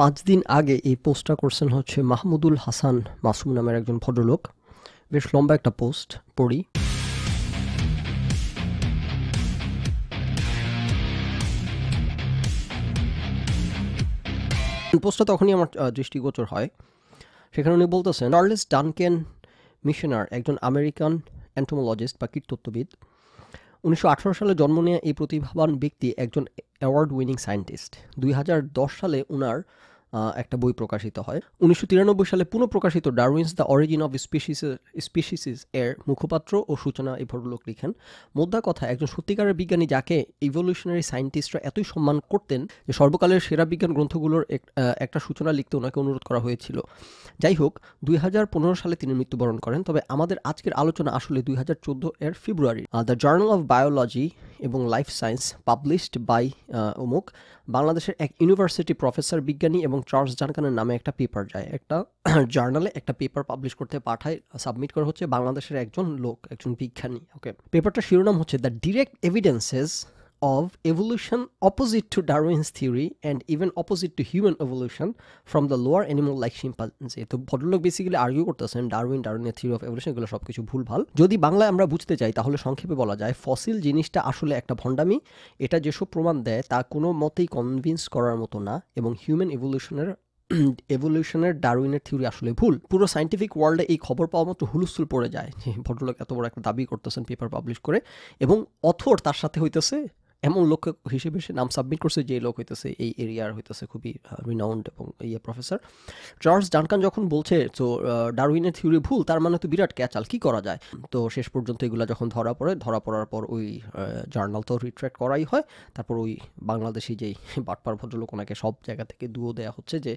পাঁচ দিন আগে এই পোস্টটা করছেন হচ্ছে মাহমুদুল হাসান মাসুম নামের একজন ভদ্রলোক বেশ লম্বা একটা পোস্ট পড়ি পোস্টটা তখনই আমার দৃষ্টিগোচর হয় সেখানে উনি বলতেছেন আর্লেস ডানকেন মিশনার একজন আমেরিকান অ্যান্টোমোলজিস্ট বা কীটতত্ত্ববিদ উনিশশো সালে জন্ম নেওয়া এই প্রতিভাবান ব্যক্তি একজন অ্যাওয়ার্ড উইনিং সায়েন্টিস্ট দুই সালে ওনার একটা বই প্রকাশিত হয় উনিশশো সালে প্রকাশিত Darwin's the origin of species species এর মুখপাত্র ও সূচনা এই ভদ্রলোক লিখেন মোদ্দা কথা একজন সত্যিকারের বিজ্ঞানী যাকে ইভলিউশনারি সায়েন্টিস্টরা এতই সম্মান করতেন যে সর্বকালের সেরা বিজ্ঞান গ্রন্থগুলোর একটা সূচনা লিখতে ওনাকে অনুরোধ করা হয়েছিল যাই হোক দুই সালে তিনি মৃত্যুবরণ করেন তবে আমাদের আজকের আলোচনা আসলে দুই এর February the journal of biology এবং লাইফ সায়েন্স পাবলিশড বাই অমুক বাংলাদেশের এক ইউনিভার্সিটি প্রফেসর বিজ্ঞানী এবং চার্লস জানকানের নামে একটা পেপার যায় একটা জার্নালে একটা পেপার পাবলিশ করতে পাঠায় সাবমিট করা হচ্ছে বাংলাদেশের একজন লোক একজন বিজ্ঞানী ওকে পেপারটার শিরোনাম হচ্ছে the direct evidences of evolution opposite to Darwin's theory and even opposite to human evolution from the lower animal like chimpanzee তো ভদ্রলোক বেসিক্যালি আর্গিউ করতেছেন ডারউইন ডারউইনের থিওরি অফ এভলিউশন এগুলো সব কিছু ভুল ভাল যদি বাংলায় আমরা বুঝতে চাই তাহলে সংক্ষেপে বলা যায় ফসিল জিনিসটা আসলে একটা ভণ্ডামি এটা যেসব প্রমাণ দেয় তা কোনো মতেই কনভিন্স করার মতো না এবং হিউম্যান ইভলিউশনের এভলিউশনের ডারউইনের থিওরি আসলে ভুল পুরো সাইন্টিফিক ওয়ার্ল্ডে এই খবর পাওয়া মতো হুলুস্থুল পড়ে যায় ভদ্রলোক এত বড় একটা দাবি করতেছেন পেপার পাবলিশ করে এবং অথর তার সাথে হইতেছে এমন লোক হিসেবে সে নাম সাবমিট করছে যে লোক হইতেছে এই এরিয়ার হইতেছে খুবই রিনাউন্ড এবং ইয়ে প্রফেসর চার্লস ডানকান যখন বলছে তো ডারউইনের থিওরি ভুল তার মানে তো বিরাট ক্যাচাল কি করা যায় তো শেষ পর্যন্ত এগুলো যখন ধরা পড়ে ধরা পড়ার পর ওই জার্নাল তো রিট্র্যাক্ট করাই হয় তারপর ওই বাংলাদেশি যেই বাটপার ভদ্রলোক ওনাকে সব জায়গা থেকে দুও দেয়া হচ্ছে যে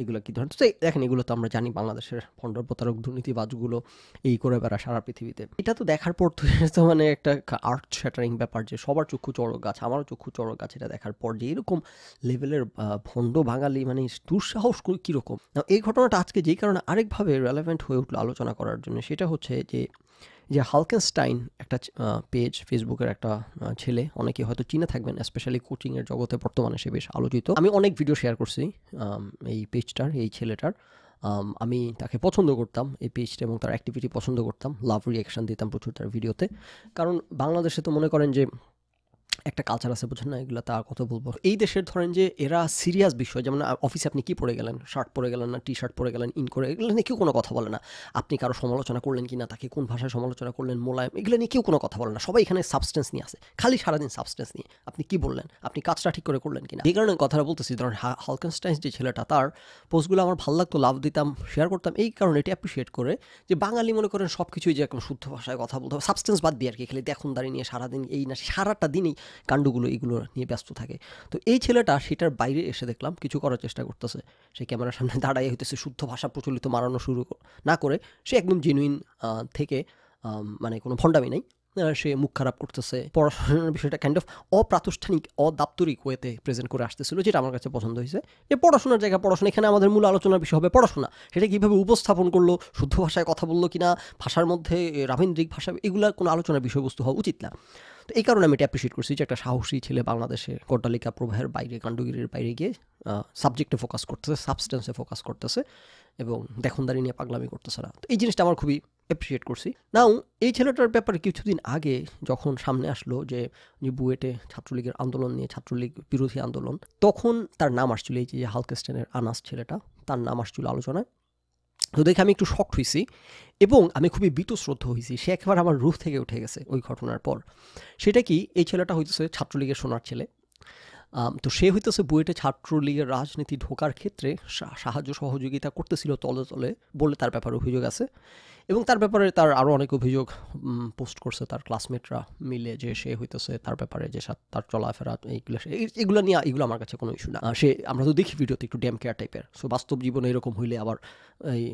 এগুলো কী ধরনের তো দেখেন এগুলো তো আমরা জানি বাংলাদেশের ভণ্ড প্রতারক দুর্নীতিবাজগুলো এই করে বেড়া সারা পৃথিবীতে এটা তো দেখার পর তো মানে একটা আর্ট শ্যাটারিং ব্যাপার যে সবার চক্ষু চড়ো গাছ আমারও চক্ষু চড়ক গাছ এটা দেখার পর যে এরকম লেভেলের ভণ্ড বাঙালি মানে দুঃসাহস কীরকম এই ঘটনাটা আজকে যেই কারণে আরেকভাবে রেলেভেন্ট হয়ে উঠলো আলোচনা করার জন্য সেটা হচ্ছে যে যে হালকেনস্টাইন একটা পেজ ফেসবুকের একটা ছেলে অনেকে হয়তো চিনে থাকবেন স্পেশালি কোচিংয়ের জগতে বর্তমানে সে বেশ আলোচিত আমি অনেক ভিডিও শেয়ার করছি এই পেজটার এই ছেলেটার আমি তাকে পছন্দ করতাম এই পেজটা এবং তার অ্যাক্টিভিটি পছন্দ করতাম লাভ রিয়াকশান দিতাম প্রচুর তার ভিডিওতে কারণ বাংলাদেশে তো মনে করেন যে একটা কালচার আছে বুঝেন না এগুলো তার কথা বলবো এই দেশের ধরেন যে এরা সিরিয়াস বিষয় যেমন অফিসে আপনি কি পরে গেলেন শার্ট পরে গেলেন না টি শার্ট পরে গেলেন ইন করে এগুলো নিয়ে কেউ কোনো কথা বলে না আপনি কারো সমালোচনা করলেন কি না তাকে কোন ভাষায় সমালোচনা করলেন মোলায়ম এগুলো নিয়ে কেউ কোনো কথা বলে না সবাই এখানে সাবস্টেন্স নিয়ে আসে খালি সারাদিন সাবস্টেন্স নিয়ে আপনি কি বললেন আপনি কাজটা ঠিক করে করলেন কিনা এই কারণে কথাটা বলতেছি ধরেন হালকেনস্টাইন্স যে ছেলেটা তার পোস্টগুলো আমার ভালো লাগতো লাভ দিতাম শেয়ার করতাম এই কারণে এটা অ্যাপ্রিসিয়েট করে যে বাঙালি মনে করেন সব কিছুই যে একদম শুদ্ধ ভাষায় কথা বলতে হবে সাবস্টেন্স বাদ দিয়ে আর কি খালি দেখুন দাঁড়িয়ে নিয়ে সারাদিন এই না সারাটা দিনই কাণ্ডগুলো এগুলো নিয়ে ব্যস্ত থাকে তো এই ছেলেটা সেটার বাইরে এসে দেখলাম কিছু করার চেষ্টা করতেছে সে ক্যামেরার সামনে দাঁড়াই হইতেছে শুদ্ধ ভাষা প্রচলিত মারানো শুরু না করে সে একদম জেনুইন থেকে মানে কোনো ভণ্ডামি নাই সে মুখ খারাপ করতেছে পড়াশোনার বিষয়টা কাইন্ড অফ অপ্রাতিষ্ঠানিক অদাপ্তরিক ওয়েতে প্রেজেন্ট করে আসতেছিল যেটা আমার কাছে পছন্দ হয়েছে যে পড়াশোনার জায়গা পড়াশোনা এখানে আমাদের মূল আলোচনার বিষয় হবে পড়াশোনা সেটা কীভাবে উপস্থাপন করলো শুদ্ধ ভাষায় কথা বললো কিনা ভাষার মধ্যে রাবীন্দ্রিক ভাষা এগুলা কোনো আলোচনার বিষয়বস্তু হওয়া উচিত না তো এই কারণে আমি এটা অ্যাপ্রিসিয়েট করছি যে একটা সাহসী ছেলে বাংলাদেশে কোটালিকা প্রবাহের বাইরে কাণ্ডগিরির বাইরে গিয়ে সাবজেক্টে ফোকাস করতেছে সাবস্টেন্সে ফোকাস করতেছে এবং দেখনদারি নিয়ে পাগলামি করতেছে না তো এই জিনিসটা আমার খুবই অ্যাপ্রিসিয়েট করছি নাও এই ছেলেটার ব্যাপারে কিছুদিন আগে যখন সামনে আসলো যে বুয়েটে ছাত্রলীগের আন্দোলন নিয়ে ছাত্রলীগ বিরোধী আন্দোলন তখন তার নাম আসছিল এই যে হালকেস্টেনের আনাস ছেলেটা তার নাম আসছিল আলোচনায় তো দেখে আমি একটু শক্ট হয়েছি এবং আমি খুবই বীতশ্রদ্ধ হয়েছি সে একবার আমার রুফ থেকে উঠে গেছে ওই ঘটনার পর সেটা কি এই ছেলেটা হইতেছে ছাত্রলীগের সোনার ছেলে তো সে হইতেছে বুয়েটে ছাত্রলীগের রাজনীতি ঢোকার ক্ষেত্রে সাহায্য সহযোগিতা করতেছিল তলে তলে বলে তার ব্যাপারে অভিযোগ আছে এবং তার ব্যাপারে তার আরও অনেক অভিযোগ পোস্ট করছে তার ক্লাসমেটরা মিলে যে সে হইতেছে তার ব্যাপারে যে তার চলাফেরা এইগুলো এগুলো নিয়ে এগুলো আমার কাছে কোনো ইস্যু না সে আমরা তো দেখি ভিডিওতে একটু ড্যাম কেয়ার টাইপের সো বাস্তব জীবনে এরকম হইলে আবার এই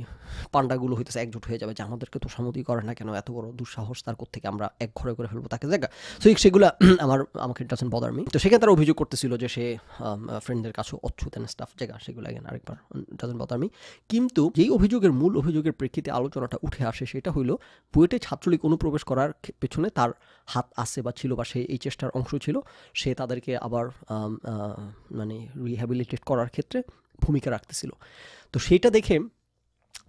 পান্ডাগুলো হইতেছে একজোট হয়ে যাবে যে আমাদেরকে তো সামতি করে না কেন এত বড় দুঃসাহস তার থেকে আমরা এক ঘরে করে ফেলবো তাকে জায়গা সো সেগুলো আমার আমাকে ইন্টারেস্ট বদার তো সেখানে তারা অভিযোগ করতেছিল যে সে ফ্রেন্ডদের কাছে অচ্ছুত অ্যান্ড স্টাফ জায়গা সেগুলো আরেকবার ডাজেন্ট বদার কিন্তু যেই অভিযোগের মূল অভিযোগের প্রেক্ষিতে আলোচনাটা উঠে আসে সেটা হইলো বুয়েটে ছাত্রলীগ অনুপ্রবেশ করার পেছনে তার হাত আছে বা ছিল বা সে এই চেষ্টার অংশ ছিল সে তাদেরকে আবার মানে রিহ্যাবিলিটেট করার ক্ষেত্রে ভূমিকা রাখতেছিল তো সেটা দেখে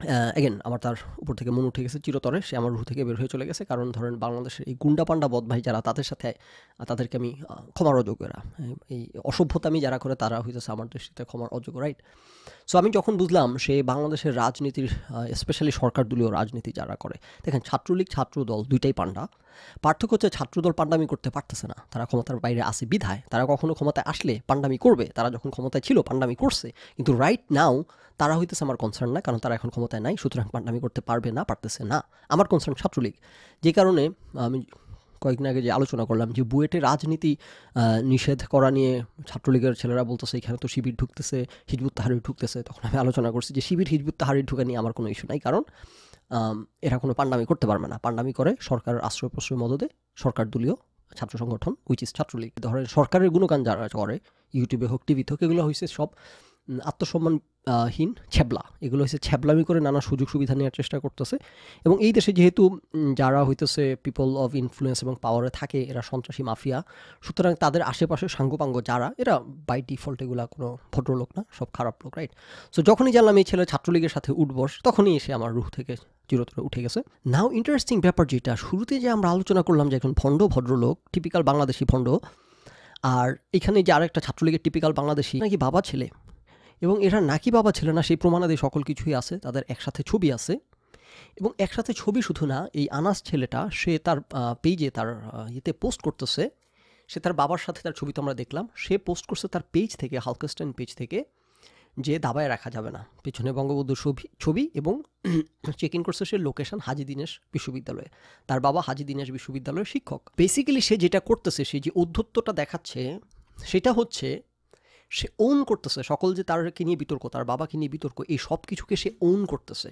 অ্যাগেন আমার তার উপর থেকে মন উঠে গেছে চিরতরে সে আমার রুহ থেকে বের হয়ে চলে গেছে কারণ ধরেন বাংলাদেশের এই গুন্ডা পান্ডা বদভাই যারা তাদের সাথে তাদেরকে আমি ক্ষমার অযোগ্যরা এই অসভ্যতা আমি যারা করে তারা হইতেছে আমার দৃষ্টিতে ক্ষমার অযোগ্য রাইট সো আমি যখন বুঝলাম সে বাংলাদেশের রাজনীতির স্পেশালি সরকার দলীয় রাজনীতি যারা করে দেখেন ছাত্রলীগ ছাত্র দল দুইটাই পান্ডা পার্থক্য হচ্ছে ছাত্রদল পাণ্ডামি করতে পারতেছে না তারা ক্ষমতার বাইরে আসে বিধায় তারা কখনো ক্ষমতায় আসলে পাণ্ডামি করবে তারা যখন ক্ষমতায় ছিল পাণ্ডামি করছে কিন্তু রাইট নাও তারা হইতেছে আমার কনসার্ন না কারণ তারা এখন ক্ষমতায় নাই সুতরাং পাণ্ডামি করতে পারবে না পারতেছে না আমার কনসার্ন ছাত্রলীগ যে কারণে আমি কয়েকদিন আগে যে আলোচনা করলাম যে বুয়েটে রাজনীতি নিষেধ করা নিয়ে ছাত্রলীগের ছেলেরা বলতেছে এখানে তো শিবির ঢুকতেছে হিজবুত তাহারি ঢুকতেছে তখন আমি আলোচনা করছি যে শিবির হিজবুত তাহারি ঢুকে নিয়ে আমার কোনো ইস্যু নাই কারণ এরা কোনো পাণ্ডামি করতে পারবে না পাণ্ডামি করে সরকারের আশ্রয় প্রশ্রয় মদদে সরকার দলীয় ছাত্র সংগঠন উইচ ইস ছাত্রলীগ ধরেন সরকারের গুণগান যারা করে ইউটিউবে হোক টিভিতে হোক এগুলো হয়েছে সব আত্মসম্মানহীন ছ্যাবলা এগুলো হচ্ছে ছ্যাবলামি করে নানা সুযোগ সুবিধা নেওয়ার চেষ্টা করতেছে এবং এই দেশে যেহেতু যারা হইতেছে পিপল অফ ইনফ্লুয়েন্স এবং পাওয়ারে থাকে এরা সন্ত্রাসী মাফিয়া সুতরাং তাদের আশেপাশে সাঙ্গপাঙ্গ যারা এরা বাই ডিফল্ট এগুলা কোনো ভদ্রলোক না সব খারাপ লোক রাইট সো যখনই জানলাম এই ছেলে ছাত্রলীগের সাথে উঠবস তখনই এসে আমার রুহ থেকে চিরতরে উঠে গেছে নাও ইন্টারেস্টিং ব্যাপার যেটা শুরুতে যে আমরা আলোচনা করলাম যে একজন ভণ্ড ভদ্রলোক টিপিক্যাল বাংলাদেশি ভণ্ড আর এখানে যে আরেকটা ছাত্রলীগের টিপিক্যাল বাংলাদেশি নাকি বাবা ছেলে এবং এরা নাকি বাবা ছেলে না সেই প্রমাণাদি সকল কিছুই আছে তাদের একসাথে ছবি আছে এবং একসাথে ছবি শুধু না এই আনাস ছেলেটা সে তার পেজে তার ইয়েতে পোস্ট করতেছে সে তার বাবার সাথে তার ছবি তো আমরা দেখলাম সে পোস্ট করছে তার পেজ থেকে হালকাস্টাইন পেজ থেকে যে দাবায় রাখা যাবে না পিছনে বঙ্গবন্ধুর ছবি ছবি এবং চেক ইন করছে সে লোকেশন হাজি দিনেশ বিশ্ববিদ্যালয়ে তার বাবা হাজি দিনেশ বিশ্ববিদ্যালয়ের শিক্ষক বেসিক্যালি সে যেটা করতেছে সে যে উদ্ধত্তটা দেখাচ্ছে সেটা হচ্ছে সে ওন করতেছে সকল যে তারকে নিয়ে বিতর্ক তার বাবাকে নিয়ে বিতর্ক এই সব কিছুকে সে ওন করতেছে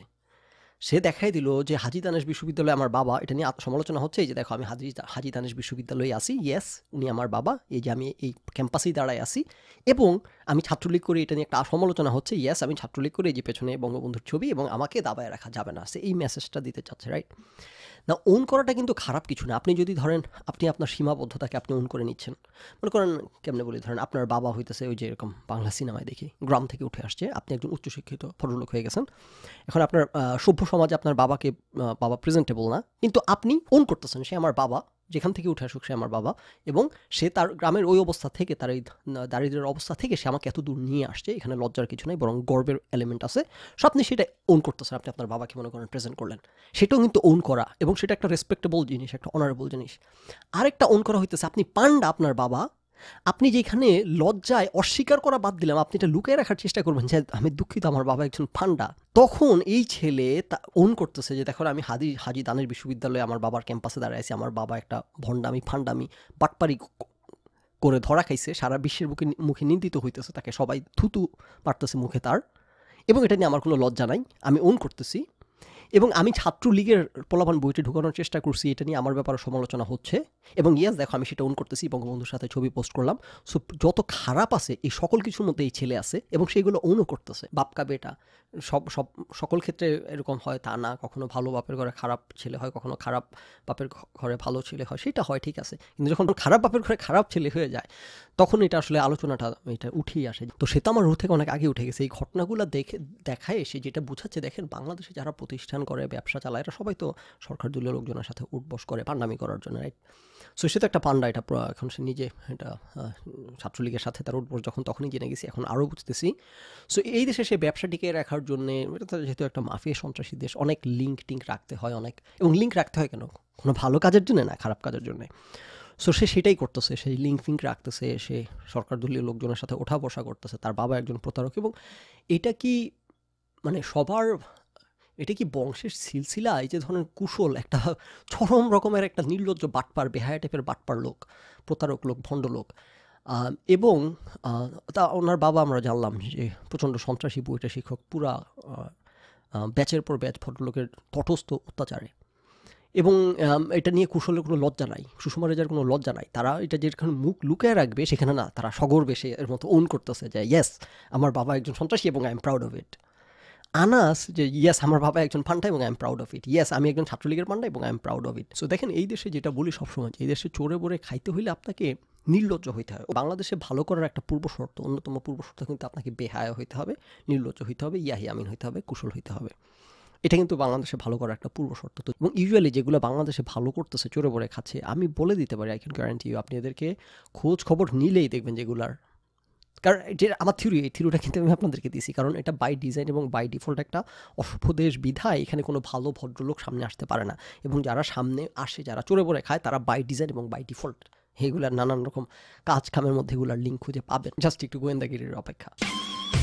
সে দেখাই দিল যে হাজি তানেশ বিশ্ববিদ্যালয়ে আমার বাবা এটা নিয়ে সমালোচনা হচ্ছে এই যে দেখো আমি হাজি হাজি তানেশ বিশ্ববিদ্যালয়ে আসি ইয়েস উনি আমার বাবা এই যে আমি এই ক্যাম্পাসেই দাঁড়ায় আসি এবং আমি ছাত্রলীগ করে এটা নিয়ে একটা সমালোচনা হচ্ছে ইয়েস আমি ছাত্রলীগ করে এই যে পেছনে বঙ্গবন্ধুর ছবি এবং আমাকে দাবায় রাখা যাবে না সে এই মেসেজটা দিতে চাচ্ছে রাইট না ওন করাটা কিন্তু খারাপ কিছু না আপনি যদি ধরেন আপনি আপনার সীমাবদ্ধতাকে আপনি ওন করে নিচ্ছেন মনে করেন কেমনে বলি ধরেন আপনার বাবা হইতেছে ওই যে এরকম বাংলা সিনেমায় দেখি গ্রাম থেকে উঠে আসছে আপনি একজন উচ্চশিক্ষিত ভদ্রলোক হয়ে গেছেন এখন আপনার সভ্য সমাজে আপনার বাবাকে বাবা প্রেজেন্টেবল না কিন্তু আপনি ওন করতেছেন সে আমার বাবা যেখান থেকে উঠে আসুক সে আমার বাবা এবং সে তার গ্রামের ওই অবস্থা থেকে তার এই দারিদ্রের অবস্থা থেকে সে আমাকে এত দূর নিয়ে আসছে এখানে লজ্জার কিছু নাই বরং গর্বের এলিমেন্ট আছে সো আপনি সেটা ওন করতেছেন আপনি আপনার বাবাকে মনে করেন প্রেজেন্ট করলেন সেটাও কিন্তু ওন করা এবং সেটা একটা রেসপেক্টেবল জিনিস একটা অনারেবল জিনিস আরেকটা ওন করা হইতেছে আপনি পান্ডা আপনার বাবা আপনি যেখানে লজ্জায় অস্বীকার করা বাদ দিলাম আপনি এটা লুকিয়ে রাখার চেষ্টা করবেন যে আমি দুঃখিত আমার বাবা একজন ফান্ডা তখন এই ছেলে তা ওন করতেছে যে দেখো আমি হাজি হাজি দানের বিশ্ববিদ্যালয়ে আমার বাবার ক্যাম্পাসে দাঁড়ায় আছি আমার বাবা একটা ভণ্ডামি ফান্ডামি বাটপারি করে ধরা খাইছে সারা বিশ্বের মুখে মুখে নিন্দিত হইতেছে তাকে সবাই থুতু পারতেছে মুখে তার এবং এটা নিয়ে আমার কোনো লজ্জা নাই আমি ওন করতেছি এবং আমি ছাত্রলীগের পলাবান বইটি ঢুকানোর চেষ্টা করছি এটা নিয়ে আমার ব্যাপারে সমালোচনা হচ্ছে এবং ইয়াস দেখো আমি সেটা অন করতেছি বঙ্গবন্ধুর সাথে ছবি পোস্ট করলাম সো যত খারাপ আছে এই সকল কিছুর মধ্যে এই ছেলে আছে এবং সেইগুলো অনও করতেছে বাপকা বেটা সব সব সকল ক্ষেত্রে এরকম হয় তা না কখনো ভালো বাপের ঘরে খারাপ ছেলে হয় কখনো খারাপ বাপের ঘরে ভালো ছেলে হয় সেটা হয় ঠিক আছে কিন্তু যখন খারাপ বাপের ঘরে খারাপ ছেলে হয়ে যায় তখন এটা আসলে আলোচনাটা এটা উঠেই আসে তো সে তো আমার রু থেকে অনেক আগে উঠে গেছে এই ঘটনাগুলো দেখে দেখায় এসে যেটা বোঝাচ্ছে দেখেন বাংলাদেশে যারা প্রতিষ্ঠান করে ব্যবসা চালায় এরা সবাই তো সরকার দলীয় লোকজনের সাথে উঠবস করে পান্ডামি করার জন্য রাইট সো সে তো একটা পান্ডা এটা এখন সে নিজে এটা ছাত্রলীগের সাথে তার উঠবস যখন তখনই জেনে গেছি এখন আরও বুঝতেছি সো এই দেশে সে ব্যবসা টিকে রাখার জন্য এটা যেহেতু একটা মাফিয়া সন্ত্রাসী দেশ অনেক লিঙ্ক টিঙ্ক রাখতে হয় অনেক এবং লিঙ্ক রাখতে হয় কেন কোনো ভালো কাজের জন্য না খারাপ কাজের জন্যে সো সে সেটাই করতেছে সেই লিঙ্ক ফিঙ্ক রাখতেছে সে সরকার দলীয় লোকজনের সাথে ওঠা বসা করতেছে তার বাবা একজন প্রতারক এবং এটা কি মানে সবার এটা কি বংশের সিলসিলা এই যে ধরনের কুশল একটা চরম রকমের একটা নির্লজ্জ বাটপার বেহায়া টাইপের বাটপার লোক প্রতারক লোক ভণ্ড লোক এবং তা ওনার বাবা আমরা জানলাম যে প্রচণ্ড সন্ত্রাসী বইটা শিক্ষক পুরা ব্যাচের পর ব্যাচ ভদ্রলোকের তটস্থ অত্যাচারে এবং এটা নিয়ে কুশলের কোনো লজ্জা নাই সুষমা রেজার কোনো লজ্জা নাই তারা এটা যেখানে মুখ লুকিয়ে রাখবে সেখানে না তারা সগর্বে সে এর মতো ওন করতেছে যে ইয়েস আমার বাবা একজন সন্ত্রাসী এবং I am proud of it Anas যে ইয়েস আমার বাবা একজন পান্ডা এবং I am proud of it yes আমি একজন ছাত্রলীগের পান্ডা এবং I am proud of it so দেখেন এই দেশে যেটা বলি সবসময় এই দেশে চোরে বরে খাইতে হইলে আপনাকে নির্লজ্জ হইতে হবে বাংলাদেশে ভালো করার একটা পূর্ব শর্ত অন্যতম পূর্ব শর্ত কিন্তু আপনাকে বেহায়া হইতে হবে নির্লজ্জ হইতে হবে ইয়াহি আমিন হইতে হবে কুশল হইতে হবে এটা কিন্তু বাংলাদেশে ভালো করার একটা পূর্ব শর্ত তো এবং ইউজুয়ালি যেগুলো বাংলাদেশে ভালো করতেছে চোরে পড়ে খাচ্ছে আমি বলে দিতে পারি আই ক্যান গ্যারান্টি ইউ আপনি এদেরকে খোঁজ খবর নিলেই দেখবেন যেগুলার কারণ যে আমার থিউরি এই থিওরিটা কিন্তু আমি আপনাদেরকে দিয়েছি কারণ এটা বাই ডিজাইন এবং বাই ডিফল্ট একটা অসভ্য দেশ বিধায় এখানে কোনো ভালো ভদ্রলোক সামনে আসতে পারে না এবং যারা সামনে আসে যারা চোরে পড়ে খায় তারা বাই ডিজাইন এবং বাই ডিফল্ট এগুলার নানান রকম কাজ কামের মধ্যে এগুলার লিঙ্ক খুঁজে পাবেন জাস্ট একটু গোয়েন্দাগিরির অপেক্ষা